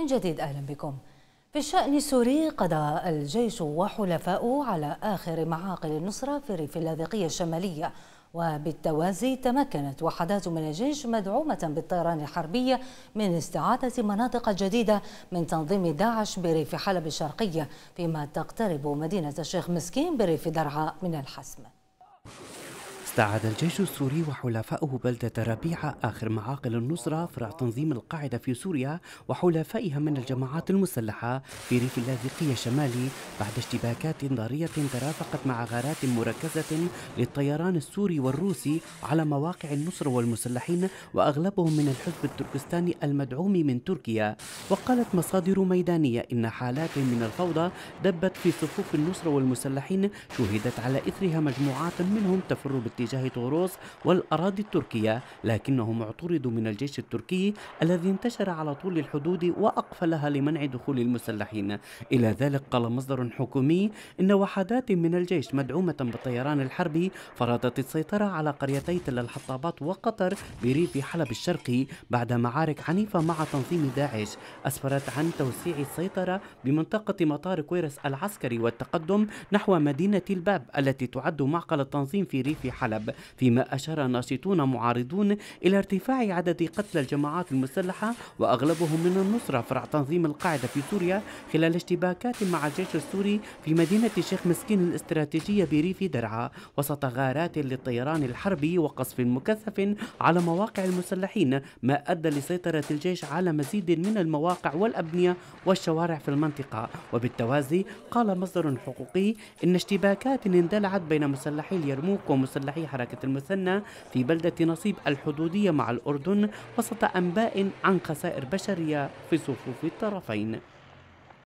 من جديد أهلا بكم في الشأن السوري قضى الجيش وحلفاؤه على آخر معاقل النصرة في ريف اللاذقية الشمالية وبالتوازي تمكنت وحدات من الجيش مدعومة بالطيران الحربية من استعادة مناطق جديدة من تنظيم داعش بريف حلب الشرقية فيما تقترب مدينة الشيخ مسكين بريف درعا من الحسم ساعد الجيش السوري وحلفائه بلدة ربيعة آخر معاقل النصرة فرع تنظيم القاعدة في سوريا وحلفائها من الجماعات المسلحة في ريف اللاذقية الشمالي بعد اشتباكات ضارية ترافقت مع غارات مركزة للطيران السوري والروسي على مواقع النصر والمسلحين وأغلبهم من الحزب التركستاني المدعوم من تركيا وقالت مصادر ميدانية إن حالات من الفوضى دبت في صفوف النصر والمسلحين شهدت على إثرها مجموعات منهم تفر باتجاه باتجاه طوروس والأراضي التركية لكنهم اعترضوا من الجيش التركي الذي انتشر على طول الحدود وأقفلها لمنع دخول المسلحين إلى ذلك قال مصدر حكومي إن وحدات من الجيش مدعومة بالطيران الحربي فرضت السيطرة على قريتي تل الحطابات وقطر بريف حلب الشرقي بعد معارك عنيفة مع تنظيم داعش أسفرت عن توسيع السيطرة بمنطقة مطار كويرس العسكري والتقدم نحو مدينة الباب التي تعد معقل التنظيم في ريف حلب حلب فيما أشار ناشطون معارضون إلى ارتفاع عدد قتلى الجماعات المسلحة وأغلبهم من النصرة فرع تنظيم القاعدة في سوريا خلال اشتباكات مع الجيش السوري في مدينة الشيخ مسكين الاستراتيجية بريف درعا وسط غارات للطيران الحربي وقصف مكثف على مواقع المسلحين ما أدى لسيطرة الجيش على مزيد من المواقع والأبنية والشوارع في المنطقة وبالتوازي قال مصدر حقوقي إن اشتباكات اندلعت بين مسلحي اليرموك ومسلحي مسرحي حركة المثنى في بلدة نصيب الحدودية مع الأردن وسط أنباء عن خسائر بشرية في صفوف الطرفين